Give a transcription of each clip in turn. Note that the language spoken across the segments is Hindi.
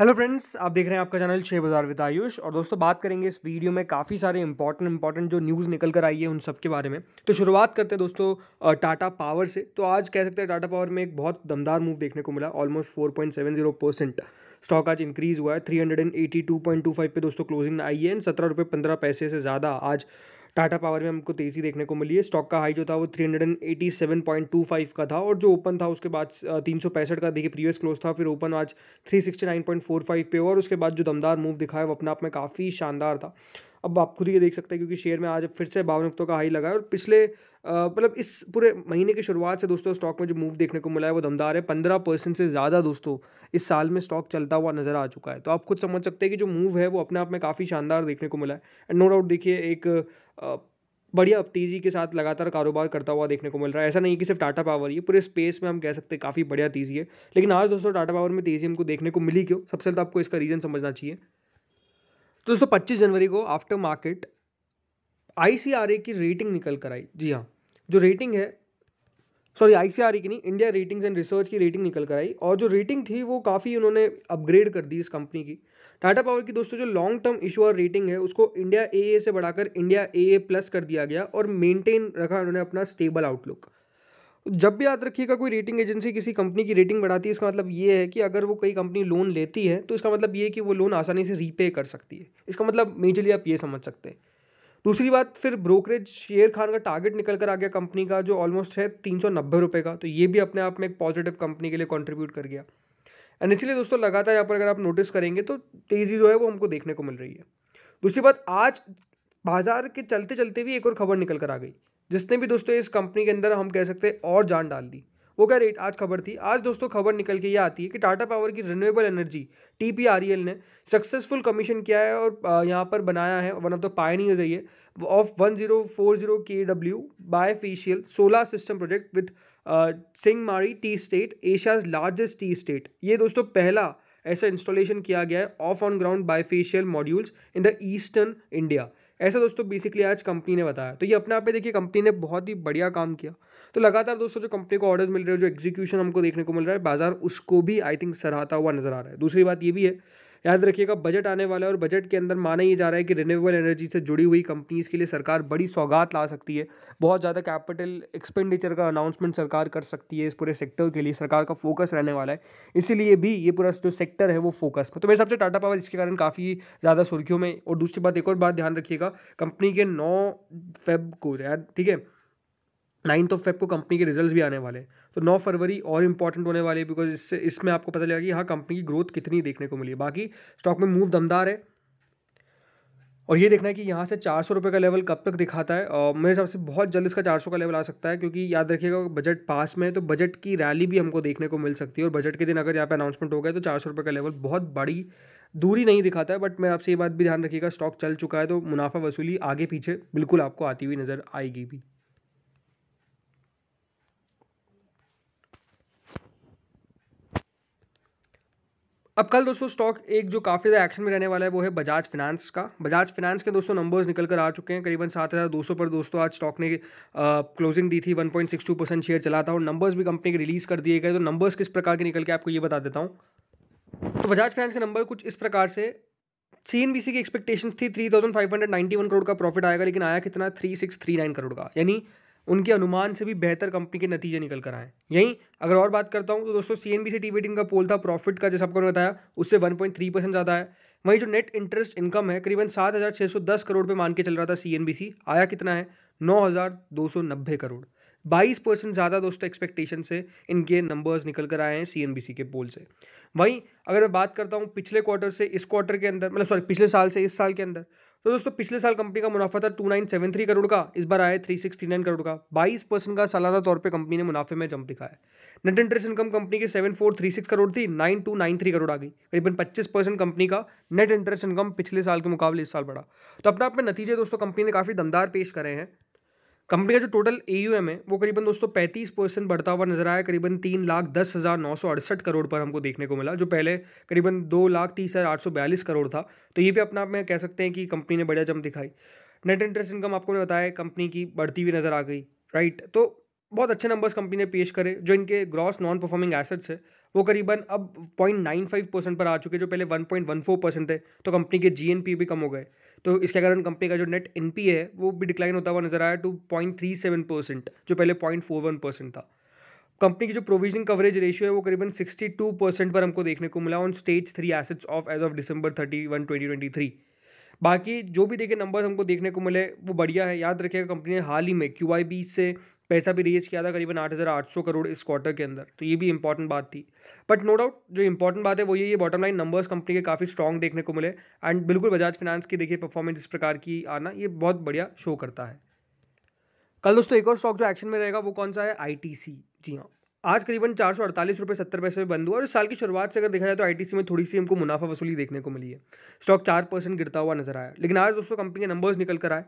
हेलो फ्रेंड्स आप देख रहे हैं आपका चैनल छः बाज़ार विद आयुष और दोस्तों बात करेंगे इस वीडियो में काफ़ी सारे इंपॉर्टेंट इंपॉर्टेंट जो न्यूज़ निकल कर आई है उन सब के बारे में तो शुरुआत करते हैं दोस्तों टाटा पावर से तो आज कह सकते हैं टाटा पावर में एक बहुत दमदार मूव देखने को मिला almost four point seven zero percent stock आज इंक्रीज़ हुआ है three hundred and eighty two point two five पे दोस्तों क्लोजिंग आई है एंड सत्रह रुपये पंद्रह पैसे से ज़्यादा आज टाटा पावर में हमको तेज़ी देखने को मिली है स्टॉक का हाई जो था वो 387.25 का था और जो ओपन था उसके बाद तीन का देखिए प्रीवियस क्लोज था फिर ओपन आज 369.45 पे और उसके बाद जो दमदार मूव दिखाया वो अपने आप में काफ़ी शानदार था अब आप खुद ही देख सकते हैं क्योंकि शेयर में आज फिर से बावन हफ्तों का हाई लगा है और पिछले मतलब इस पूरे महीने की शुरुआत से दोस्तों स्टॉक में जो मूव देखने को मिला है वो दमदार है पंद्रह परसेंट से ज़्यादा दोस्तों इस साल में स्टॉक चलता हुआ नज़र आ चुका है तो आप खुद समझ सकते हैं कि जो मूव है वो अपने आप में काफ़ी शानदार देखने को मिला है एंड नो डाउट देखिए एक बढ़िया तेज़ी के साथ लगातार कारोबार करता हुआ देखने को मिल रहा है ऐसा नहीं कि सिर्फ टाटा पावर ये पूरे स्पेस में हम कह सकते हैं काफ़ी बढ़िया तेज़ी है लेकिन आज दोस्तों टाटा पावर में तेज़ी हमको देखने को मिली क्यों सबसे पहले तो आपको इसका रीज़न समझना चाहिए तो दोस्तों पच्चीस जनवरी को आफ्टर मार्केट आई की रेटिंग निकल कर आई जी हाँ जो रेटिंग है सॉरी आई की नहीं इंडिया रेटिंग्स एंड रिसर्च की रेटिंग निकल कर आई और जो रेटिंग थी वो काफ़ी उन्होंने अपग्रेड कर दी इस कंपनी की टाटा पावर की दोस्तों जो लॉन्ग टर्म और रेटिंग है उसको इंडिया ए से बढ़ाकर इंडिया ए प्लस कर दिया गया और मेंटेन रखा उन्होंने अपना स्टेबल आउटलुक जब भी याद रखिएगा कोई रेटिंग एजेंसी किसी कंपनी की रेटिंग बढ़ाती है इसका मतलब ये है कि अगर वो कोई कंपनी लोन लेती है तो इसका मतलब ये है कि वो लोन आसानी से रीपे कर सकती है इसका मतलब मेजरली आप ये समझ सकते हैं दूसरी बात फिर ब्रोकरेज शेयर खान का टारगेट निकल कर आ गया कंपनी का जो ऑलमोस्ट है तीन सौ नब्बे रुपये का तो ये भी अपने आप में एक पॉजिटिव कंपनी के लिए कॉन्ट्रीब्यूट कर गया एंड इसीलिए दोस्तों लगातार यहाँ पर अगर आप नोटिस करेंगे तो तेज़ी जो है वो हमको देखने को मिल रही है दूसरी बात आज बाजार के चलते चलते भी एक और खबर निकल कर आ गई जिसने भी दोस्तों इस कंपनी के अंदर हम कह सकते हैं और जान डाल दी वो क्या रेट आज खबर थी आज दोस्तों खबर निकल के ये आती है कि टाटा पावर की रिन्यूएबल एनर्जी टी ने सक्सेसफुल कमीशन किया है और यहाँ पर बनाया है वन ऑफ द पायनियर्स है ये of one zero four zero K W bifacial solar system project with Singhmari tea estate Asia's largest tea estate ये दोस्तों पहला ऐसा इंस्टॉलेशन किया गया है of on ground bifacial modules in the eastern India ऐसा दोस्तों बेसिकली आज कंपनी ने बताया तो ये अपने आप पे देखिए कंपनी ने बहुत ही बढ़िया काम किया तो लगातार दोस्तों जो कंपनी को ऑर्डर्स मिल रहे हैं जो एग्जीक्यूशन हमको देखने को मिल रहा है बाजार उसको भी आई थिंक सराहता हुआ नजर आ रहा है दूसरी बात ये भी है याद रखिएगा बजट आने वाला है और बजट के अंदर माना ही जा रहा है कि रिन्यूएबल एनर्जी से जुड़ी हुई कंपनीज़ के लिए सरकार बड़ी सौगात ला सकती है बहुत ज़्यादा कैपिटल एक्सपेंडिचर का अनाउंसमेंट सरकार कर सकती है इस पूरे सेक्टर के लिए सरकार का फोकस रहने वाला है इसीलिए भी ये पूरा जो सेक्टर है वो फोकस में तो मेरे हिसाब से टाटा पावर इसके कारण काफ़ी ज़्यादा सुर्खियों में और दूसरी बात एक और बात ध्यान रखिएगा कंपनी के नौ फेब को ठीक है नाइन्थ ऑफ फेब को कंपनी के रिजल्ट्स भी आने वाले हैं तो नौ फरवरी और इंपॉर्टेंट होने वाले बिकॉज इससे इसमें आपको पता चलेगा कि हाँ कंपनी की ग्रोथ कितनी देखने को मिली है बाकी स्टॉक में मूव दमदार है और ये देखना है कि यहाँ से चार सौ रुपये का लेवल कब तक दिखाता है और मेरे हिसाब से बहुत जल्द इसका चार सौ का लेवल आ सकता है क्योंकि याद रखिएगा बजट पास में है तो बजट की रैली भी हमको देखने को मिल सकती है और बजट के दिन अगर यहाँ पे अनाउंसमेंट हो गया तो चार सौ रुपये का लेवल बहुत बड़ी दूरी नहीं दिखाता है बट मैं आपसे ये बात भी ध्यान रखिएगा स्टॉक चल चुका है तो मुनाफा वसूली आगे पीछे बिल्कुल आपको आती हुई नज़र आएगी भी अब कल दोस्तों स्टॉक एक जो काफ़ी ज़्यादा एक्शन में रहने वाला है वो है बजाज फिनांस का बजाज फिनांस के दोस्तों नंबर्स निकल कर आ चुके हैं करीबन सात हज़ार दो सौ पर दोस्तों आज स्टॉक ने क्लोजिंग दी थी one point six two percent share चला था और नंबर्स भी कंपनी के रिलीज़ कर दिए गए तो नंबर्स किस प्रकार के निकल के आपको ये बता देता हूँ तो बजाज फिनांस के नंबर कुछ इस प्रकार से सी की एक्सपेक्टेशन थी three thousand five hundred ninety one crore का प्रॉफिट आएगा लेकिन आया कितना three six three nine crore का यानी उनके अनुमान से भी बेहतर कंपनी के नतीजे निकल कर आए यहीं अगर और बात करता हूँ तो दोस्तों C N B C T V का पोल था प्रॉफिट का जैसे आपको मैंने बताया उससे वन पॉइंट थ्री परसेंट ज़्यादा है वहीं जो नेट इंटरेस्ट इनकम है करीबन सात हज़ार छः सौ दस करोड़ पे मान के चल रहा था सी एन बी सी आया कितना है नौ हज़ार दो सौ नब्बे करोड़ बाईस परसेंट ज़्यादा दोस्तों एक्सपेक्टेशन से इनके नंबर्स निकल कर आए हैं सी एन बी सी के पोल से वहीं अगर मैं बात करता हूँ पिछले क्वार्टर से इस क्वार्टर के अंदर मतलब सॉरी पिछले साल से इस साल के अंदर तो दोस्तों पिछले साल कंपनी का मुनाफा था two nine seven three crore का इस बार आया नाइन करोड़ का बाईस परसेंट का सालाना तौर पे कंपनी ने मुनाफे में जंप दिखाया नेट इंटरेस्ट इनकम कंपनी की सिक्स करोड़ थी nine nine two three crore आ गई करीबन पच्चीस परसेंट कंपनी का नेट इंटरेस्ट इनकम पिछले साल के मुकाबले इस साल बढ़ा तो अपने आप में नतीजे दोस्तों कंपनी ने काफ़ी दमदार पेश करे हैं कंपनी का जो टोटल ए है वो करीबन दोस्तों पैंतीस परसेंट बढ़ता हुआ नजर आया करीबन तीन लाख दस हज़ार नौ सौ अड़सठ करोड़ पर हमको देखने को मिला जो पहले करीबन दो लाख तीस हज़ार आठ सौ बयालीस करोड़ था तो ये भी अपना आप में कह सकते हैं कि कंपनी ने बढ़िया जम दिखाई नेट इंटरेस्ट इनकम आपको ने बताया कंपनी की बढ़ती हुई नज़र आ गई राइट तो बहुत अच्छे नंबर्स कंपनी ने पेश करे जो इनके ग्रॉस नॉन परफॉर्मिंग एसेट्स है वो करीबन अब फाइव परसेंट पर आ चुके जो पहले फोर परसेंट थे तो कंपनी के जी भी कम हो गए तो इसके कारण कंपनी का जो नेट एन है वो भी डिक्लाइन होता हुआ नजर आया two point three seven percent जो पहले पॉइंट फोर वन परसेंट था कंपनी की जो प्रोविजनिंग कवरेज रेशियो है वो करीबन 62 परसेंट पर हमको देखने को मिला on stage three assets of as of December thirty one twenty twenty three बाकी जो भी देखे नंबर हमको देखने को मिले वो बढ़िया है याद रखिएगा कंपनी ने हाल ही में क्यू से पैसा भी रेज किया था करीबन आठ आठ हज़ार सौ करोड़ इस क्वार्टर के अंदर तो ये भी इंपॉर्टेंट बात थी बट नो डाउट जो इंपॉर्टेंट बात है वो ये ये बॉटम लाइन नंबर्स कंपनी के काफ़ी स्ट्रॉन्ग देखने को मिले एंड बिल्कुल बजाज फिनेंस की देखिए परफॉर्मेंस इस प्रकार की आना ये बहुत बढ़िया शो करता है कल दोस्तों एक और स्टॉक जो एक्शन में रहेगा वो कौन सा है आई जी हाँ आज करीबन चार सौ अड़तालीस रुपये सत्तर पैसे में बंद हुआ और इस साल की शुरुआत से अगर देखा जाए तो आईटीसी में थोड़ी सी हमको मुनाफा वसूली देखने को मिली है स्टॉक चार परसेंट गिरता हुआ नजर आया लेकिन आज दोस्तों कंपनी के नंबर्स निकल कर आए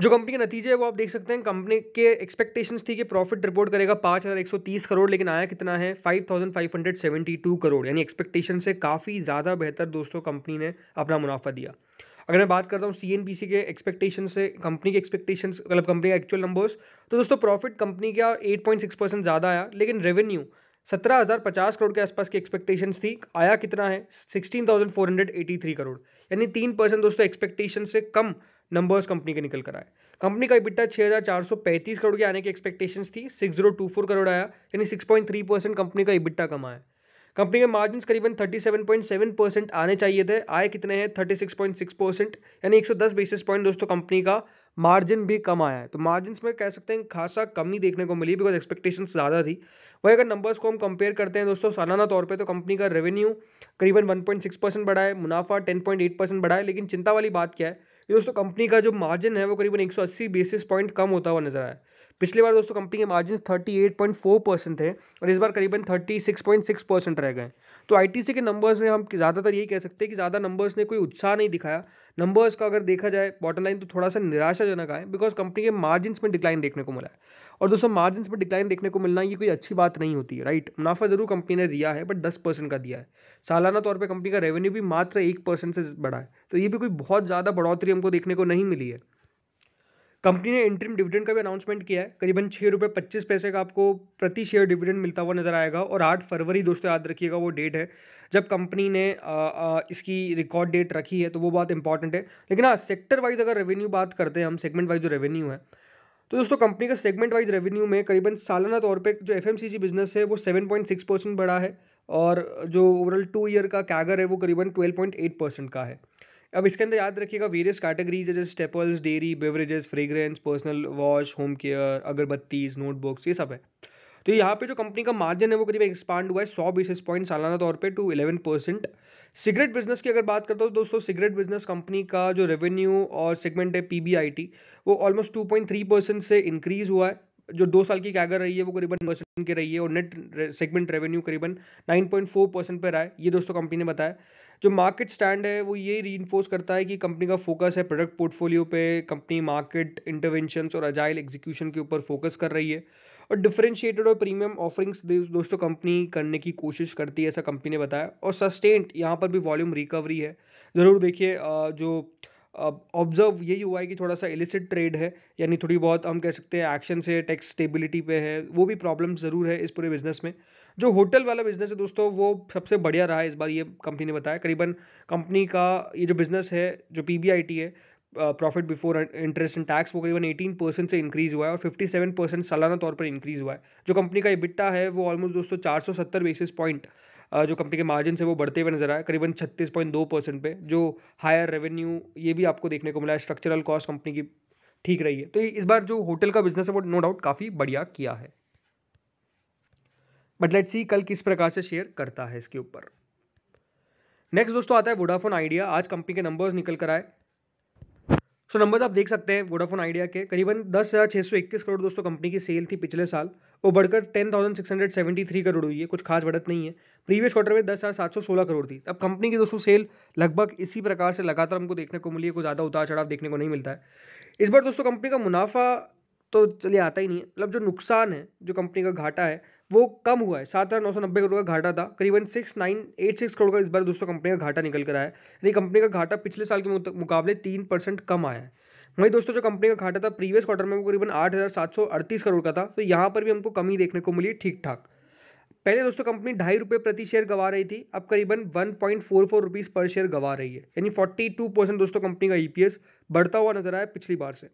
जो कंपनी का नतीजे है वो आप देख सकते हैं कंपनी के एक्सपेक्टेशंस थी कि प्रॉफिट रिपोर्ट करेगा पाँच हज़ार एक सौ तीस करोड़ लेकिन आया कितना है five thousand five hundred seventy two crore यानी एक्सपेक्टेशन से काफ़ी ज़्यादा बेहतर दोस्तों कंपनी ने अपना मुनाफा दिया अगर मैं बात करता हूँ सी के एक्सपेक्टेशन से कंपनी के एक्सपेक्टेशन मतलब कंपनी का एक्चुअल नंबर्स तो दोस्तों प्रॉफिट कंपनी का एट पॉइंट सिक्स परसेंट ज़्यादा आया लेकिन रेवेन्यू सत्रह हज़ार पचास करोड़ के आसपास की एक्सपेक्टेशंस थी आया कितना है sixteen thousand four hundred eighty three crore यानी तीन परसेंट दोस्तों एक्सपेक्टेशन से कम नंबर्स कंपनी के निकल कर आए कंपनी का छः हज़ार चार सौ पैंतीस करोड़ के आने की एक्सपेक्टेशंस थी six zero two four crore आया यानी थ्री परसेंट कंपनी का बिट्टा कमाया कंपनी के मार्जिन करीबन thirty seven point seven percent आने चाहिए थे आए कितने हैं सिक्स परसेंट यानी एक सौ दस बेसिस पॉइंट दोस्तों कंपनी का मार्जिन भी कम आया है तो मार्जिन में कह सकते हैं खासा कमी देखने को मिली बिकॉज एक्सपेक्टेशन ज़्यादा थी वही अगर नंबर्स को हम कंपेयर करते हैं दोस्तों सालाना तौर पे तो कंपनी का रेवेन्यू करीबन 1.6 परसेंट बढ़ा है मुनाफा 10.8 परसेंट बढ़ा है लेकिन चिंता वाली बात क्या है दोस्तों कंपनी का जो मार्जिन है वो करीबन 180 बेसिस पॉइंट कम होता हुआ नजर आया पिछली बार दोस्तों कंपनी के मार्जिन फोर परसेंट थे और इस बार करीबन thirty six point six percent रह गए तो आईटीसी के नंबर्स में हम ज़्यादातर यही कह सकते हैं कि ज़्यादा नंबर्स ने कोई उत्साह नहीं दिखाया नंबर्स का अगर देखा जाए बॉटम लाइन तो थोड़ा सा निराशाजनक आए बिकॉज कंपनी के मार्जिन में डिक्लाइन देखने को मिला है और दोस्तों मार्जिनस में डिक्लाइन देखने को मिलना ये कोई अच्छी बात नहीं होती राइट मुनाफा जरूर कंपनी ने दिया है बट दस परसेंट का दिया है सालाना तौर पर कंपनी का रेवेन्यू भी मात्र एक परसेंट से बढ़ा है तो ये भी कोई बहुत ज़्यादा बढ़ोतरी हमको देखने को नहीं मिली है कंपनी ने इंटरम डिविडेंड का भी अनाउंसमेंट किया है करीबन छः रुपये पच्चीस पैसे का आपको प्रति शेयर डिविडेंड मिलता हुआ नजर आएगा और आठ फरवरी दोस्तों याद रखिएगा वो डेट है जब कंपनी ने आ, आ, इसकी रिकॉर्ड डेट रखी है तो वो बहुत इंपॉर्टेंट है लेकिन हाँ सेक्टर वाइज अगर रेवेन्यू बात करते हैं हम सेगमेंट वाइज जो रेवेन्यू है तो दोस्तों कंपनी का सेगमेंट वाइज रेवेन्यू में करीबन सालाना तौर पर जो एफ बिजनेस है वो सेवन परसेंट बढ़ा है और जो ओवरऑल टू ईयर का कैगर है वो करीबन ट्वेल्व परसेंट का है अब इसके अंदर याद रखिएगा वेरियस कैटेगरीज है जैसे staples dairy beverages fragrance personal wash home care अगरबत्तीज नोटबुक्स ये सब है तो यहाँ पे जो कंपनी का मार्जिन है वो करीब एक्सपांड हुआ है सौ बेसिस पॉइंट सालाना तौर पे two eleven percent cigarette business की अगर बात करता हूँ तो दोस्तों सिगरेट बिजनेस कंपनी का जो रेवेन्यू और सेगमेंट है पी वो almost two point three percent से इंक्रीज हुआ है जो दो साल की कैगर रही है वो करीबन परसेंट की रही है और नेट सेगमेंट रेवेन्यू करीबन नाइन पॉइंट फोर परसेंट पर रहा है ये दोस्तों कंपनी ने बताया जो मार्केट स्टैंड है वो ये री करता है कि कंपनी का फोकस है प्रोडक्ट पोर्टफोलियो पे कंपनी मार्केट इंटरवेंशन और अजाइल एग्जीक्यूशन के ऊपर फोकस कर रही है और डिफ्रेंशिएटेड और प्रीमियम ऑफरिंग्स दोस्तों कंपनी करने की कोशिश करती है ऐसा कंपनी ने बताया और सस्टेंट यहाँ पर भी वॉल्यूम रिकवरी है ज़रूर देखिए जो ऑब्जर्व यही हुआ है कि थोड़ा सा एलिसिड ट्रेड है यानी थोड़ी बहुत हम कह सकते हैं एक्शन से टैक्स स्टेबिलिटी पे है वो भी प्रॉब्लम ज़रूर है इस पूरे बिजनेस में जो होटल वाला बिजनेस है दोस्तों वो सबसे बढ़िया रहा इस बार ये कंपनी ने बताया करीबन कंपनी का ये जो बिज़नेस है जो पी है profit before interest and tax वो करीबन एटीन परसेंट से इंक्रीज़ हुआ है और फिफ्टी सेवन परसेंट सालाना तौर पर इंक्रीज़ हुआ है जो कंपनी का इबिट्टा है वो ऑलमोस्ट दोस्तों चार सौ सत्तर बेसिस पॉइंट जो कंपनी के मार्जिन से वो बढ़ते हुए नजर आए करीबन छत्तीस पॉइंट दो परसेंट पे जो हायर रेवेन्यू ये भी आपको देखने को मिला है स्ट्रक्चरल कॉस्ट कंपनी की ठीक रही है तो इस बार जो होटल का बिजनेस है वो नो डाउट काफ़ी बढ़िया किया है बट लेट्स सी कल किस प्रकार से शेयर करता है इसके ऊपर नेक्स्ट दोस्तों आता है वोडाफोन आइडिया आज कंपनी के नंबर्स निकल कर आए सो so, नंबर्स आप देख सकते हैं वोडाफोन आइडिया के करीबन दस हज़ार छः सौ इक्कीस करोड़ दोस्तों कंपनी की सेल थी पिछले साल वो बढ़कर ten thousand six hundred seventy three crore हुई है कुछ खास बढ़त नहीं है प्रीवियस क्वार्टर में दस हज़ार सात सौ सोलह करोड़ थी अब कंपनी की दोस्तों सेल लगभग इसी प्रकार से लगातार हमको देखने को मिली है कुछ ज़्यादा उतार चढ़ाव देखने को नहीं मिलता है इस बार दोस्तों कंपनी का मुनाफा तो चलिए आता ही नहीं है मतलब जो नुकसान है जो कंपनी का घाटा है वो कम हुआ है सात हज़ार नौ सौ नब्बे करोड़ का घाटा था करीबन six nine eight six crore का इस बार दोस्तों कंपनी का घाटा निकल कर आया यानी कंपनी का घाटा पिछले साल के मुकाबले तीन परसेंट कम आया है वहीं दोस्तों जो कंपनी का घाटा था प्रीवियस क्वार्टर में वो करीबन आठ हज़ार सात सौ अड़तीस करोड़ का था तो यहाँ पर भी हमको कमी देखने को मिली ठीक ठाक पहले दोस्तों कंपनी ढाई रुपये प्रति शेयर गवा रही थी अब करीबन one point four four rupees per share गवा रही है यानी फोर्टी टू परसेंट दोस्तों कंपनी का ई e बढ़ता हुआ नजर आया पिछली बार से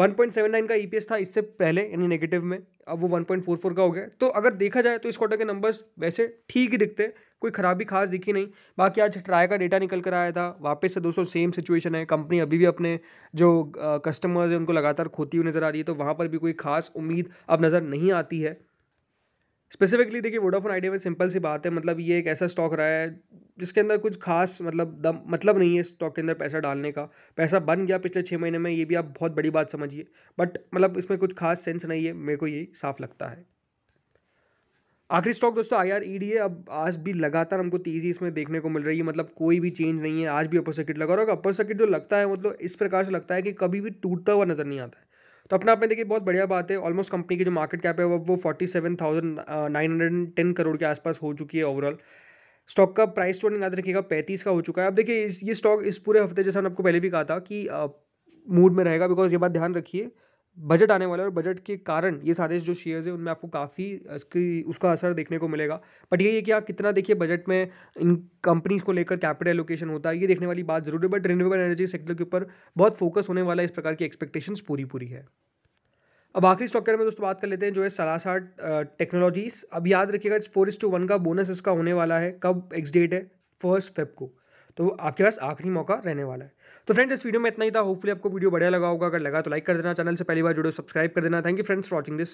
1.79 का ईपीएस e था इससे पहले यानी नेगेटिव में अब वो 1.44 का हो गया तो अगर देखा जाए तो इस क्वार्टर के नंबर्स वैसे ठीक ही दिखते कोई खराबी खास दिखी नहीं बाकी आज ट्राई का डेटा निकल कर आया था वापस से दोस्तों सेम सिचुएशन है कंपनी अभी भी अपने जो कस्टमर्स हैं उनको लगातार खोती हुई नज़र आ रही है तो वहाँ पर भी कोई खास उम्मीद अब नज़र नहीं आती है स्पेसिफिकली देखिए वोडाफोन आइडिया में सिंपल सी बात है मतलब ये एक ऐसा स्टॉक रहा है जिसके अंदर कुछ खास मतलब दम मतलब नहीं है स्टॉक के अंदर पैसा डालने का पैसा बन गया पिछले छः महीने में ये भी आप बहुत बड़ी बात समझिए बट मतलब इसमें कुछ खास सेंस नहीं है मेरे को ये साफ लगता है आखिरी स्टॉक दोस्तों आई आर ई डी है अब आज भी लगातार हमको तेज़ी इसमें देखने को मिल रही है मतलब कोई भी चेंज नहीं है आज भी अपर सर्किट लगा और अपर सर्किट जो लगता है मतलब इस प्रकार से लगता है कि कभी भी टूटता हुआ नज़र नहीं आता है तो अपना आप में देखिए बहुत बढ़िया बात है ऑलमोस्ट कंपनी की जो मार्केट कैप है वो वो forty seven thousand nine hundred and ten crore के आसपास हो चुकी है ओवरऑल स्टॉक का प्राइस तो याद रखिएगा पैंतीस का हो चुका है अब देखिए इस ये स्टॉक इस पूरे हफ्ते जैसा मैंने आपको पहले भी कहा था कि मूड में रहेगा बिकॉज ये बात ध्यान रखिए बजट आने वाला है और बजट के कारण ये सारे जो शेयर्स हैं उनमें आपको काफ़ी इसकी उसका असर देखने को मिलेगा बट ये है कि आप कितना देखिए बजट में इन कंपनीज़ को लेकर कैपिटल एलोकेशन होता है ये देखने वाली बात जरूर है बट रिन्यूएबल एनर्जी सेक्टर के ऊपर बहुत फोकस होने वाला है इस प्रकार की एक्सपेक्टेशंस पूरी पूरी है अब आखिरी स्टॉक के में दोस्तों बात कर लेते हैं जो है सलासाट टेक्नोलॉजीज़ अब याद रखिएगा फोर इस टू वन का बोनस इसका होने वाला है कब एक्स डेट है फर्स्ट फेब को तो आपके पास आखिरी मौका रहने वाला है तो फ्रेंड्स इस वीडियो में इतना ही था होपफुली आपको वीडियो बढ़िया लगा होगा अगर लगा तो लाइक कर देना चैनल से पहली बार जुड़े सब्सक्राइब कर देना thank you friends watching this